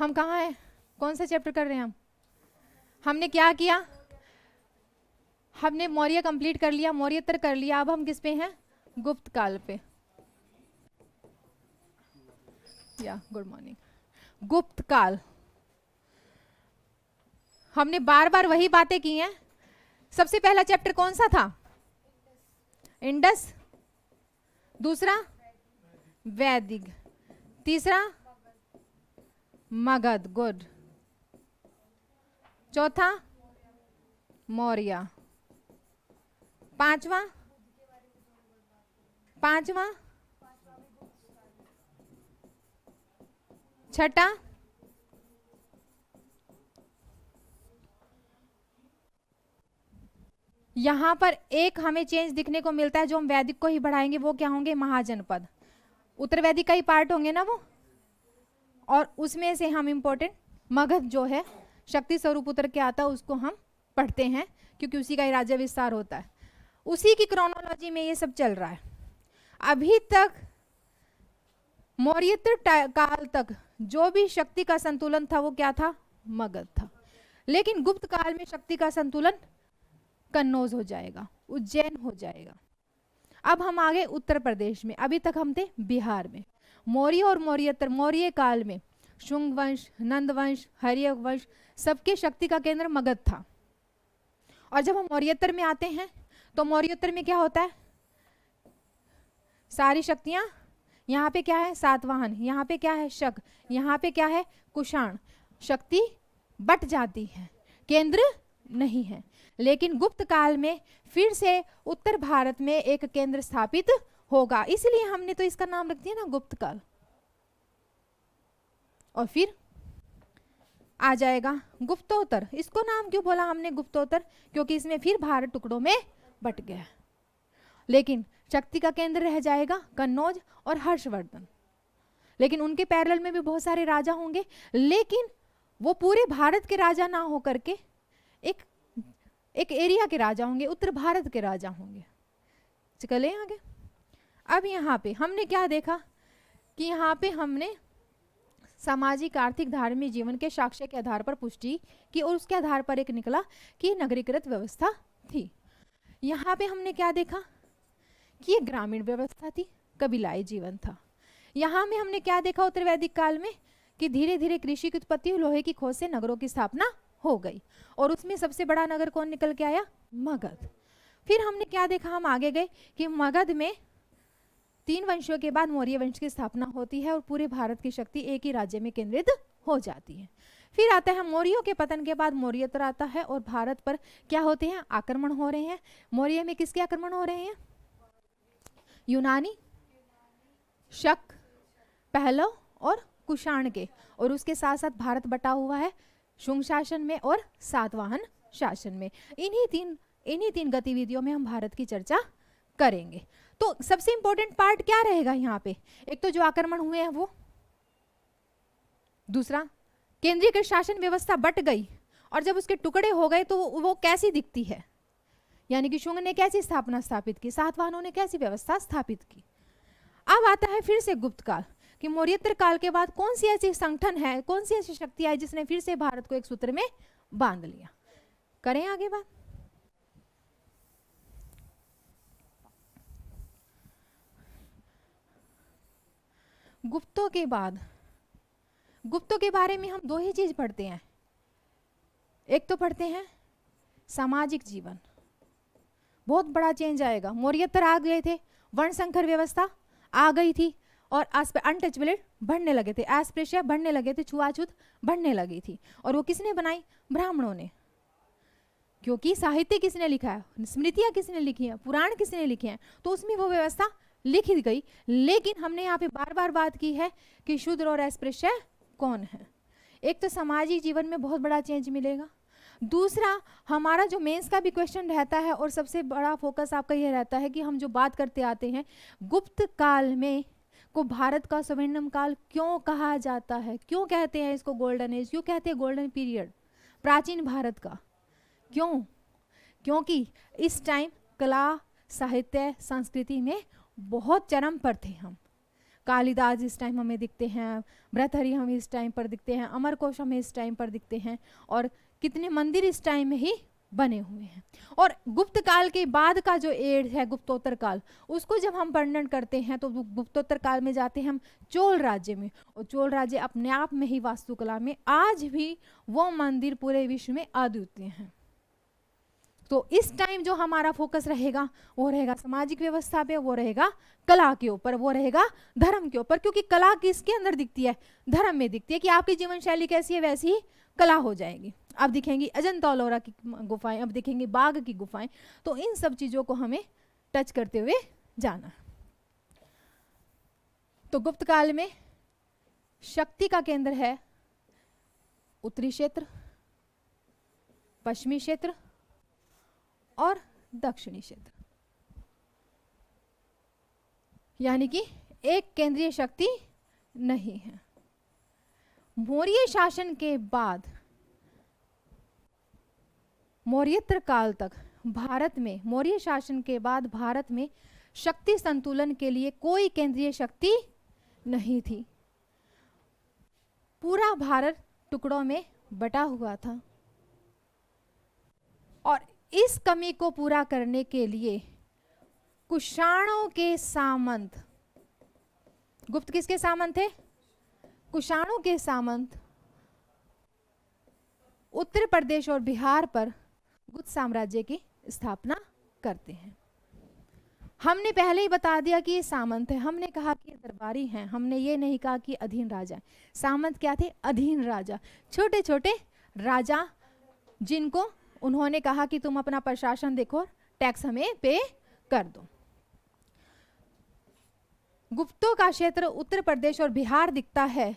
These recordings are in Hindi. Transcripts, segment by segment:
हम कहाँ हैं कौन सा चैप्टर कर रहे हैं हम हमने क्या किया हमने मौर्य कंप्लीट कर लिया मौर्यतर कर लिया अब हम किस पे हैं गुप्त काल पे या गुड मॉर्निंग गुप्त काल हमने बार बार वही बातें की हैं सबसे पहला चैप्टर कौन सा था इंडस दूसरा वैदिक तीसरा मगध गुड चौथा मौर्य पांचवा पांचवा छठा यहाँ पर एक हमें चेंज दिखने को मिलता है जो हम वैदिक को ही बढ़ाएंगे वो क्या होंगे महाजनपद उत्तर वैदिक का ही पार्ट होंगे ना वो और उसमें से हम इम्पोर्टेंट मगध जो है शक्ति स्वरूप उत्तर के आता है उसको हम पढ़ते हैं क्योंकि उसी का ही राज्य विस्तार होता है उसी की क्रोनोलॉजी में ये सब चल रहा है अभी तक मौर्यतर काल तक जो भी शक्ति का संतुलन था वो क्या था मगध था लेकिन गुप्त काल में शक्ति का संतुलन कन्नौज हो जाएगा उज्जैन हो जाएगा अब हम आ गए उत्तर प्रदेश में अभी तक हम थे बिहार में मौर्य और मौर्यतर मौर्य काल में शुंग वंश नंद वंश हरिय वंश सबके शक्ति का केंद्र मगध था और जब हम मौर्य में आते हैं तो मौर्योत्तर में क्या होता है सारी शक्तियाँ यहाँ पे क्या है सातवाहन यहाँ पे क्या है शक यहाँ पे क्या है कुषाण शक्ति बट जाती है केंद्र नहीं है लेकिन गुप्त काल में फिर से उत्तर भारत में एक केंद्र स्थापित होगा इसलिए हमने तो इसका नाम रख दिया ना गुप्त काल और फिर आ जाएगा गुप्तोत्तर इसको नाम क्यों बोला हमने गुप्तोत्तर क्योंकि इसमें फिर भारत टुकड़ों में बट गया लेकिन शक्ति का केंद्र रह जाएगा कन्नौज और हर्षवर्धन लेकिन उनके पैरल में भी बहुत सारे राजा होंगे लेकिन वो पूरे भारत के राजा ना होकर के एक एक एरिया के राजा होंगे उत्तर भारत के राजा होंगे चले आगे अब यहाँ पे हमने क्या देखा कि यहाँ पे हमने सामाजिक आर्थिक धार्मिक जीवन के साक्ष्य के आधार पर पुष्टि की और उसके आधार पर एक निकला कि नगरीकृत व्यवस्था थी यहाँ पे हमने क्या देखा कि ये ग्रामीण व्यवस्था थी कबीलाई जीवन था यहाँ में हमने क्या देखा उत्तर वैदिक काल में कि धीरे धीरे कृषि की उत्पत्ति लोहे की खोज से नगरों की स्थापना हो गई और उसमें सबसे बड़ा नगर कौन निकल के आया मगध फिर हमने क्या देखा हम आगे गए कि मगध में तीन वंशों के बाद मौर्य वंश की स्थापना होती है और पूरे भारत की शक्ति एक ही राज्य में केंद्रित हो जाती है फिर आता है मौर्यों के पतन के बाद मौर्यतर आता है और भारत पर क्या होते हैं आक्रमण हो रहे हैं मौर्य में किसके आक्रमण हो रहे हैं यूनानी शक पहलो और कुषाण के और उसके साथ साथ भारत बटा हुआ है शुंग शासन में और सातवाहन शासन में इन्हीं तीन इन्हीं तीन गतिविधियों में हम भारत की चर्चा करेंगे तो सबसे इंपॉर्टेंट पार्ट क्या रहेगा यहाँ पे एक तो जो आक्रमण हुए हैं वो दूसरा केंद्रीय शासन व्यवस्था बट गई और जब उसके टुकड़े हो गए तो वो कैसी दिखती है यानी कि शुंग ने कैसी स्थापना स्थापित की सातवाहनों ने कैसी व्यवस्था स्थापित की अब आता है फिर से गुप्त काल कि मौर्यतर काल के बाद कौन सी ऐसी संगठन है कौन सी ऐसी शक्ति है जिसने फिर से भारत को एक सूत्र में बांध लिया करें आगे बात गुप्तों के बाद गुप्तों के बारे में हम दो ही चीज पढ़ते हैं एक तो पढ़ते हैं सामाजिक जीवन बहुत बड़ा चेंज आएगा मौर्यतर आ गए थे वर्ण संकर व्यवस्था आ गई थी और अनटचबिलिट बढ़ने लगे थे एस्प्रेशिया बढ़ने लगे थे छुआछूत बढ़ने लगी थी और वो किसने बनाई ब्राह्मणों ने क्योंकि साहित्य किसने लिखा है स्मृतियाँ किसने लिखी हैं पुराण किसने लिखे हैं तो उसमें वो व्यवस्था लिखी गई लेकिन हमने यहाँ पे बार बार बात की है कि शूद्र और अस्पृश्य कौन है एक तो सामाजिक जीवन में बहुत बड़ा चेंज मिलेगा दूसरा हमारा जो मेंस का भी क्वेश्चन रहता है और सबसे बड़ा फोकस आपका यह रहता है कि हम जो बात करते आते हैं गुप्त काल में को भारत का स्वर्णम काल क्यों कहा जाता है क्यों कहते हैं इसको गोल्डन एज क्यों कहते हैं गोल्डन पीरियड प्राचीन भारत का क्यों क्योंकि इस टाइम कला साहित्य संस्कृति में बहुत चरम पर थे हम कालिदास इस टाइम हमें दिखते हैं ब्रतहरी हम इस टाइम पर दिखते हैं अमरकोश हमें इस टाइम पर दिखते हैं और कितने मंदिर इस टाइम में ही बने हुए हैं और गुप्त काल के बाद का जो एड है गुप्तोत्तर काल उसको जब हम वर्णन करते हैं तो गुप्तोत्तर काल में जाते हैं हम चोल राज्य में और चोल राज्य अपने आप में ही वास्तुकला में आज भी वो मंदिर पूरे विश्व में अद्वितीय हैं तो इस टाइम जो हमारा फोकस रहेगा वो रहेगा सामाजिक व्यवस्था पे वो रहेगा कला के ऊपर वो रहेगा धर्म के ऊपर क्योंकि कला किसके अंदर दिखती है धर्म में दिखती है कि आपकी जीवन शैली कैसी है वैसी ही कला हो जाएगी अब दिखेंगी अजंता की गुफाएं अब दिखेंगी बाघ की गुफाएं तो इन सब चीज़ों को हमें टच करते हुए जाना तो गुप्त काल में शक्ति का केंद्र है उत्तरी क्षेत्र पश्चिमी क्षेत्र और दक्षिणी क्षेत्र यानी कि एक केंद्रीय शक्ति नहीं है मौर्य शासन के बाद मौर्यत्र काल तक भारत में मौर्य शासन के बाद भारत में शक्ति संतुलन के लिए कोई केंद्रीय शक्ति नहीं थी पूरा भारत टुकड़ों में बटा हुआ था और इस कमी को पूरा करने के लिए कुषाणों के सामंत गुप्त किसके सामंत थे कुषाणों के सामंत उत्तर प्रदेश और बिहार पर गुप्त साम्राज्य की स्थापना करते हैं हमने पहले ही बता दिया कि ये सामंत है हमने कहा कि दरबारी हैं हमने ये नहीं कहा कि अधीन राजा सामंत क्या थे अधीन राजा छोटे छोटे राजा जिनको उन्होंने कहा कि तुम अपना प्रशासन देखो टैक्स हमें पे कर दो गुप्तों का क्षेत्र उत्तर प्रदेश और बिहार दिखता है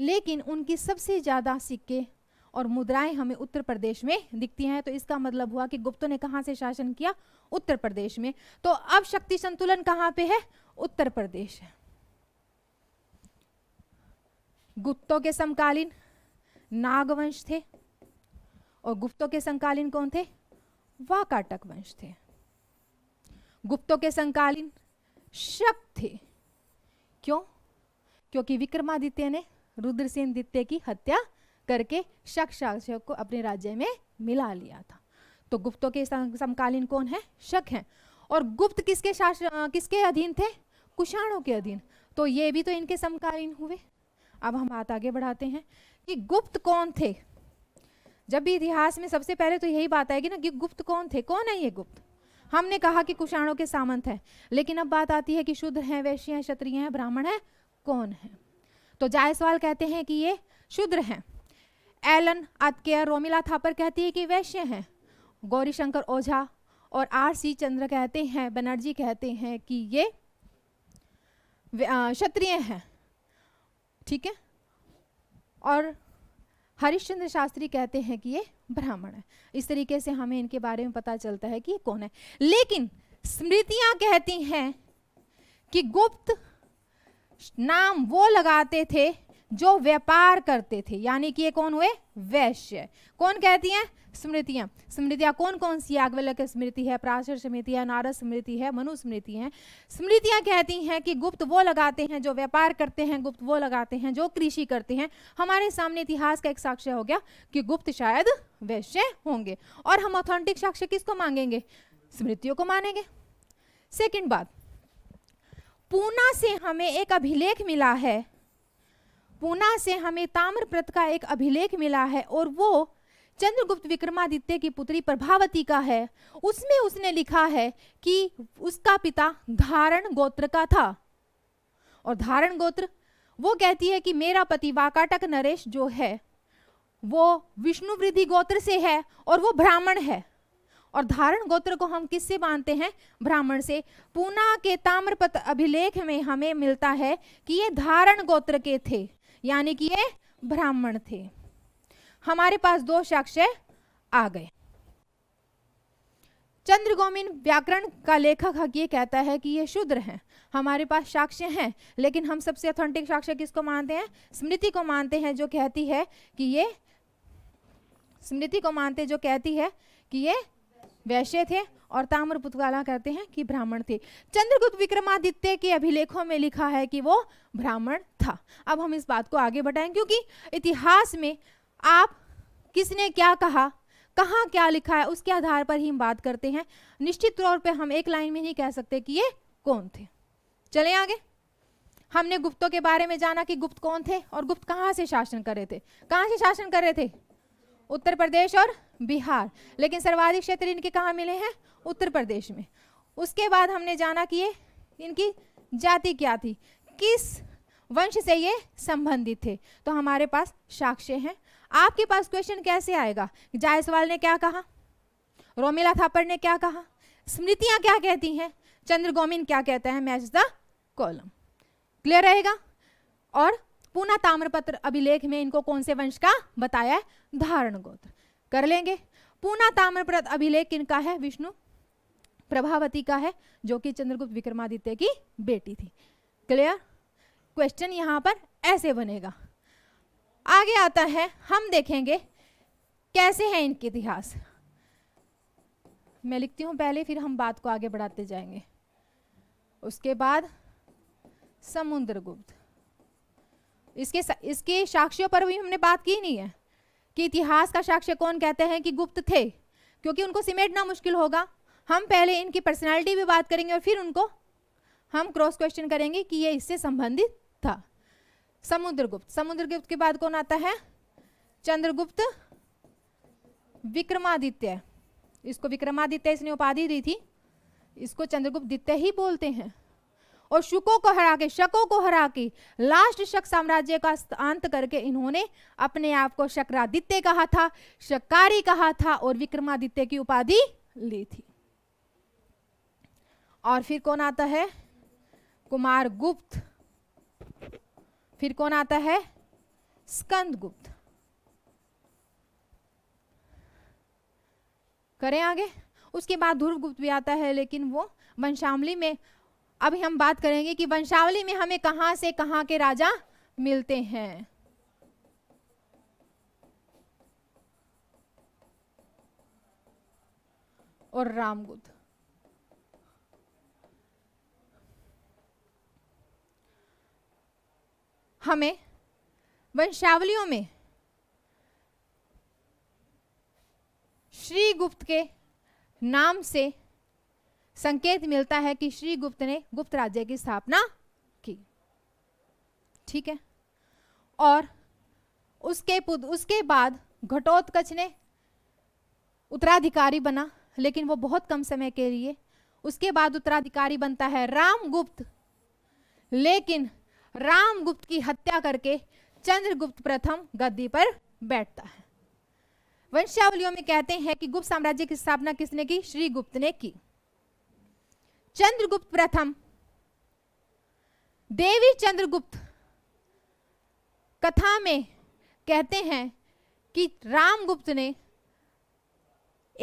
लेकिन उनकी सबसे ज़्यादा सिक्के और मुद्राएं हमें उत्तर प्रदेश में दिखती हैं तो इसका मतलब हुआ कि गुप्तों ने कहा से शासन किया उत्तर प्रदेश में तो अब शक्ति संतुलन कहां पे है उत्तर प्रदेश है गुप्तों के समकालीन नागवंश थे और गुप्तों के समकालीन कौन थे वाकाटक वंश थे गुप्तों के समकालीन शक थे क्यों क्योंकि विक्रमादित्य ने रुद्रसेन द्वितीय की हत्या करके शक शासक को अपने राज्य में मिला लिया था तो गुप्तों के समकालीन कौन है शक हैं और गुप्त किसके शास किसके अधीन थे कुषाणों के अधीन तो ये भी तो इनके समकालीन हुए अब हम बात आगे बढ़ाते हैं कि गुप्त कौन थे जब भी इतिहास में सबसे पहले तो यही बात आएगी ना कि गुप्त कौन थे कौन है ये गुप्त हमने कहा कि कुषाणों के सामंत हैं लेकिन अब बात आती है कि शुद्र हैं वैश्य हैं क्षत्रिय हैं ब्राह्मण हैं कौन है तो जायसवाल कहते हैं कि ये शुद्र हैं एलन आतकेया रोमिला थापर कहती है कि वैश्य हैं गौरीशंकर ओझा और आर सी चंद्र कहते हैं बनर्जी कहते हैं कि ये क्षत्रिय हैं ठीक है और हरिश्चंद्र शास्त्री कहते हैं कि ये ब्राह्मण है इस तरीके से हमें इनके बारे में पता चलता है कि ये कौन है लेकिन स्मृतियां कहती हैं कि गुप्त नाम वो लगाते थे जो व्यापार करते थे यानी कि ये कौन हुए वैश्य कौन कहती हैं स्मृतियां स्मृतियां कौन कौन सी याग्वलक स्मृति है प्राचर स्मृति है नारद स्मृति है मनु स्मृति है स्मृतियां कहती हैं कि गुप्त वो लगाते हैं जो व्यापार करते हैं गुप्त वो लगाते हैं जो कृषि करते हैं हमारे सामने इतिहास का एक साक्ष्य हो गया कि गुप्त शायद वैश्य होंगे और हम ऑथेंटिक साक्ष्य किसको मांगेंगे स्मृतियों को मानेंगे सेकेंड बात पूना से हमें एक अभिलेख मिला है पूना से हमें ताम्रप्रत का एक अभिलेख मिला है और वो चंद्रगुप्त विक्रमादित्य की पुत्री प्रभावती का है उसमें उसने लिखा है कि उसका पिता धारण गोत्र का था और धारण गोत्र वो कहती है कि मेरा पति वाकाटक नरेश जो है वो विष्णु वृद्धि गोत्र से है और वो ब्राह्मण है और धारण गोत्र को हम किससे मानते हैं ब्राह्मण से पूना के ताम्रपत अभिलेख में हमें मिलता है कि ये धारण गोत्र के थे यानी कि ये ब्राह्मण थे हमारे पास दो साक्ष्य आ गए चंद्रगोमिन व्याकरण का लेखक हक ये कहता है कि ये शूद्र हैं हमारे पास साक्ष्य हैं लेकिन हम सबसे ऑथेंटिक साक्ष्य किसको मानते हैं स्मृति को मानते हैं जो कहती है कि ये स्मृति को मानते जो कहती है कि ये वैश्य थे और ताम्रपुतवाला कहते हैं कि ब्राह्मण थे चंद्रगुप्त विक्रमादित्य के अभिलेखों में लिखा है कि वो ब्राह्मण था अब हम इस बात को आगे बढ़ाएं क्योंकि इतिहास में आप किसने क्या कहा कहाँ क्या लिखा है उसके आधार पर ही हम बात करते हैं निश्चित तौर पर हम एक लाइन में नहीं कह सकते कि ये कौन थे चले आगे हमने गुप्तों के बारे में जाना कि गुप्त कौन थे और गुप्त कहाँ से शासन कर रहे थे कहाँ से शासन कर रहे थे उत्तर प्रदेश और बिहार लेकिन सर्वाधिक क्षेत्र इनके कहाँ मिले हैं उत्तर प्रदेश में उसके बाद हमने जाना कि ये इनकी जाति क्या थी किस वंश से ये संबंधित थे तो हमारे पास साक्ष्य हैं आपके पास क्वेश्चन कैसे आएगा जायसवाल ने क्या कहा रोमिला थापर ने क्या कहा स्मृतियाँ क्या कहती हैं चंद्र गोमिन क्या कहता है मैच द कॉलम क्लियर रहेगा और पुनः ताम्रपत्र अभिलेख में इनको कौन से वंश का बताया है धारण गोत्र कर लेंगे पुनः ताम्रपत्र अभिलेख किनका है विष्णु प्रभावती का है जो कि चंद्रगुप्त विक्रमादित्य की बेटी थी क्लियर क्वेश्चन यहां पर ऐसे बनेगा आगे आता है हम देखेंगे कैसे है इनके इतिहास मैं लिखती हूं पहले फिर हम बात को आगे बढ़ाते जाएंगे उसके बाद समुद्रगुप्त इसके इसके साक्ष्यों पर भी हमने बात की नहीं है कि इतिहास का साक्ष्य कौन कहते हैं कि गुप्त थे क्योंकि उनको सिमेटना मुश्किल होगा हम पहले इनकी पर्सनैलिटी भी बात करेंगे और फिर उनको हम क्रॉस क्वेश्चन करेंगे कि ये इससे संबंधित था समुद्रगुप्त समुद्रगुप्त के बाद कौन आता है चंद्रगुप्त विक्रमादित्य इसको विक्रमादित्य इसने उपाधि दी थी इसको चंद्रगुप्त दित्य ही बोलते हैं और शुकों को हरा के शकों को हरा के लास्ट शक साम्राज्य का अंत करके इन्होंने अपने आप को शक्रादित्य कहा था शकारी कहा था और विक्रमादित्य की उपाधि ली थी और फिर कौन आता है कुमार गुप्त फिर कौन आता है स्कंद गुप्त करें आगे उसके बाद ध्रुव गुप्त भी आता है लेकिन वो वंशामली में अभी हम बात करेंगे कि वंशावली में हमें कहां से कहां के राजा मिलते हैं और रामगुद हमें वंशावलियों में श्रीगुप्त के नाम से संकेत मिलता है कि श्री गुप्त ने गुप्त राज्य की स्थापना की ठीक है और उसके उसके बाद घटोत्कच ने उत्तराधिकारी बना लेकिन वो बहुत कम समय के लिए उसके बाद उत्तराधिकारी बनता है रामगुप्त लेकिन रामगुप्त की हत्या करके चंद्रगुप्त प्रथम गद्दी पर बैठता है वंशावलियों में कहते हैं कि गुप्त साम्राज्य की स्थापना किसने की श्रीगुप्त ने की चंद्रगुप्त प्रथम देवी चंद्रगुप्त कथा में कहते हैं कि रामगुप्त ने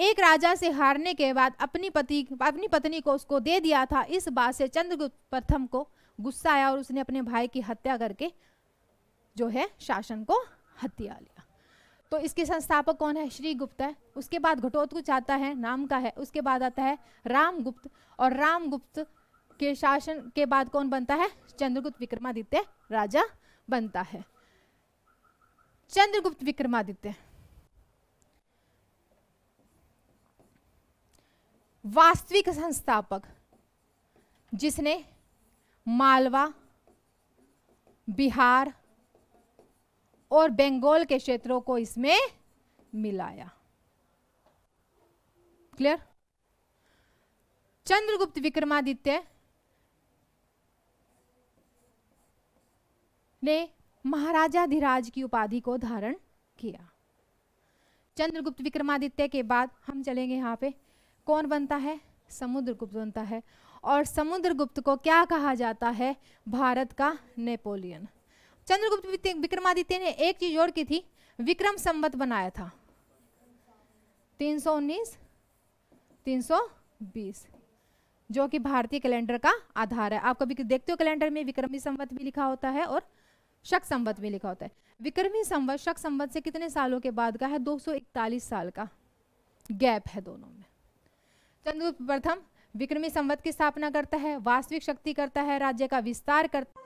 एक राजा से हारने के बाद अपनी पति अपनी पत्नी को उसको दे दिया था इस बात से चंद्रगुप्त प्रथम को गुस्सा आया और उसने अपने भाई की हत्या करके जो है शासन को हत्या ली तो इसके संस्थापक कौन है श्री गुप्ता है उसके बाद घटोत्कुच आता है नाम का है उसके बाद आता है रामगुप्त और रामगुप्त के शासन के बाद कौन बनता है चंद्रगुप्त विक्रमादित्य राजा बनता है चंद्रगुप्त विक्रमादित्य वास्तविक संस्थापक जिसने मालवा बिहार और बंगाल के क्षेत्रों को इसमें मिलाया क्लियर चंद्रगुप्त विक्रमादित्य ने महाराजा धीराज की उपाधि को धारण किया चंद्रगुप्त विक्रमादित्य के बाद हम चलेंगे यहाँ पे कौन बनता है समुद्रगुप्त बनता है और समुद्रगुप्त को क्या कहा जाता है भारत का नेपोलियन चंद्रगुप्त विक्रमादित्य ने एक चीज और की थी विक्रम संबत बनाया था 319 320 जो कि भारतीय कैलेंडर का आधार है आप कभी देखते हो कैलेंडर में विक्रमी संबत भी लिखा होता है और शक संबत भी लिखा होता है विक्रमी संबत शक संबत से कितने सालों के बाद का है 241 साल का गैप है दोनों में चंद्रगुप्त प्रथम विक्रमी संबत की स्थापना करता है वास्तविक शक्ति करता है राज्य का विस्तार करता